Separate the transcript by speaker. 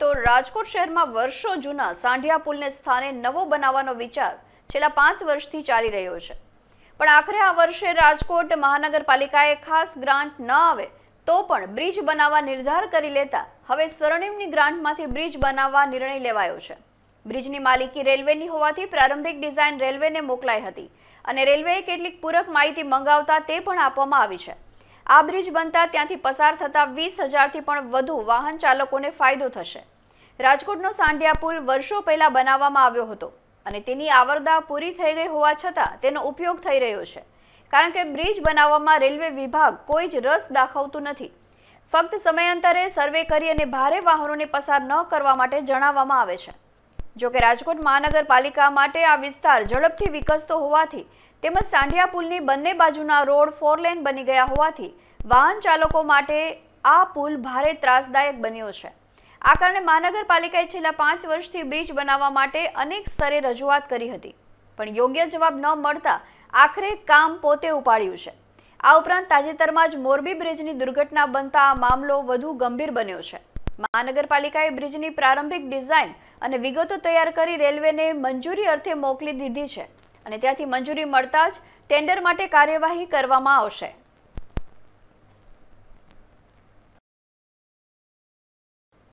Speaker 1: તો રાજકોટ શહેરમાં વર્ષો જૂના સાંઢિયા પુલને સ્થાને નવો બનાવવાનો વિચાર છેલ્લા પાંચ વર્ષથી ચાલી રહ્યો છે પણ આખરે આ વર્ષે રાજકોટ મહાનગરપાલિકાએ ખાસ ગ્રાન્ટ ન આવે તો પણ બ્રિજ બનાવવા નિર્ધાર કરી લેતા હવે સ્વર્ણિમની ગ્રાન્ટમાંથી બ્રિજ બનાવવા નિર્ણય લેવાયો છે બ્રિજની માલિકી રેલવેની હોવાથી પ્રારંભિક ડિઝાઇન રેલવેને મોકલાઈ હતી અને રેલવેએ કેટલીક પૂરક માહિતી મંગાવતા તે પણ આપવામાં આવી છે આ બ્રિજ બનતા ત્યાંથી પસાર થતા વીસ હજારથી પણ વધુ વાહન ચાલકોને ફાયદો થશે રાજકોટનો સાંડિયા પુલ વર્ષો પહેલા બનાવવામાં આવ્યો હતો અને તેની આવરદા પૂરી થઈ ગઈ હોવા છતાં તેનો ઉપયોગ થઈ રહ્યો છે કારણ કે બ્રિજ બનાવવામાં રેલવે વિભાગ કોઈ જ રસ દાખવતું નથી ફક્ત સમયાંતરે સર્વે કરી અને ભારે વાહનોને પસાર ન કરવા માટે જણાવવામાં આવે છે જોકે રાજકોટ મહાનગરપાલિકા માટે આ વિસ્તાર ઝડપથી વિકસતો હોવાથી તેમજ સાંઢિયા પુલની બંને બાજુના રોડ ફોર લેન બની ગયા હોવાથી વાહન ચાલકો માટે આ પુલ ભારે ત્રાસદાયક બન્યો છે આ કારણે મહાનગરપાલિકાએ છેલ્લા પાંચ વર્ષથી બ્રિજ બનાવવા માટે અનેક સ્તરે રજૂઆત કરી હતી પણ યોગ્ય જવાબ ન મળતા આખરે કામ પોતે ઉપાડ્યું છે આ ઉપરાંત તાજેતરમાં જ મોરબી બ્રિજની દુર્ઘટના બનતા આ મામલો વધુ ગંભીર બન્યો છે મહાનગરપાલિકાએ બ્રિજની પ્રારંભિક ડિઝાઇન અને વિગતો તૈયાર કરી રેલવેને મંજૂરી અર્થે મોકલી દીધી છે અને ત્યાંથી મંજૂરી મળતા જ ટેન્ડર માટે કાર્યવાહી કરવામાં આવશે